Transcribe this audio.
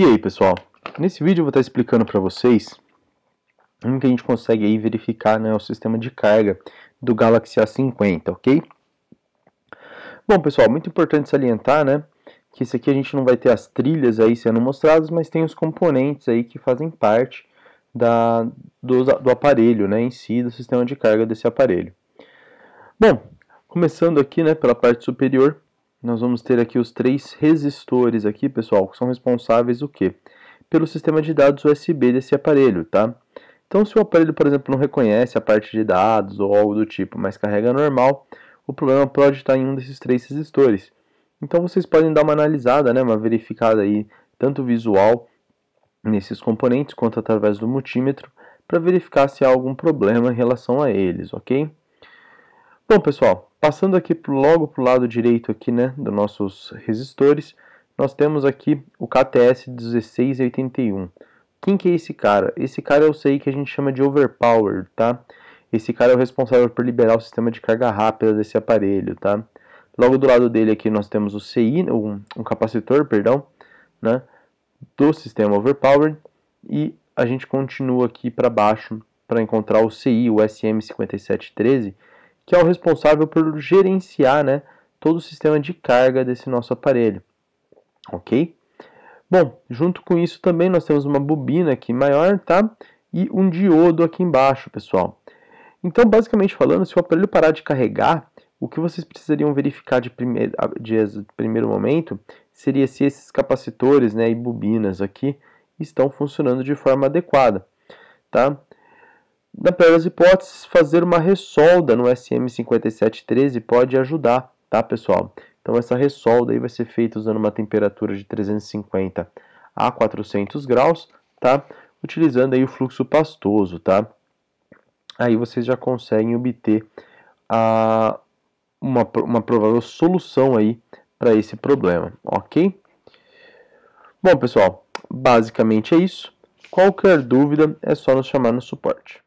E aí pessoal, nesse vídeo eu vou estar explicando para vocês como que a gente consegue aí verificar né, o sistema de carga do Galaxy A50, ok? Bom pessoal, muito importante salientar né, que isso aqui a gente não vai ter as trilhas aí sendo mostradas, mas tem os componentes aí que fazem parte da, do, do aparelho né, em si, do sistema de carga desse aparelho. Bom, começando aqui né, pela parte superior, nós vamos ter aqui os três resistores aqui, pessoal, que são responsáveis o quê? Pelo sistema de dados USB desse aparelho, tá? Então, se o aparelho, por exemplo, não reconhece a parte de dados ou algo do tipo, mas carrega normal, o problema pode estar em um desses três resistores. Então, vocês podem dar uma analisada, né, uma verificada aí, tanto visual nesses componentes quanto através do multímetro, para verificar se há algum problema em relação a eles, ok? Bom, pessoal, Passando aqui logo para o lado direito aqui, né, dos nossos resistores, nós temos aqui o KTS 1681. Quem que é esse cara? Esse cara eu sei que a gente chama de overpowered, tá? Esse cara é o responsável por liberar o sistema de carga rápida desse aparelho, tá? Logo do lado dele aqui nós temos o CI, um, um capacitor, perdão, né, do sistema overpowered e a gente continua aqui para baixo para encontrar o CI, o SM5713, que é o responsável por gerenciar né, todo o sistema de carga desse nosso aparelho. Ok? Bom, junto com isso também nós temos uma bobina aqui maior, tá? E um diodo aqui embaixo, pessoal. Então, basicamente falando, se o aparelho parar de carregar, o que vocês precisariam verificar de primeiro, ah, de primeiro momento seria se esses capacitores né, e bobinas aqui estão funcionando de forma adequada, tá? Na pior das hipóteses, fazer uma ressolda no SM5713 pode ajudar, tá, pessoal? Então essa ressolda aí vai ser feita usando uma temperatura de 350 a 400 graus, tá? Utilizando aí o fluxo pastoso, tá? Aí vocês já conseguem obter a, uma, uma provável solução aí para esse problema, ok? Bom, pessoal, basicamente é isso. Qualquer dúvida é só nos chamar no suporte.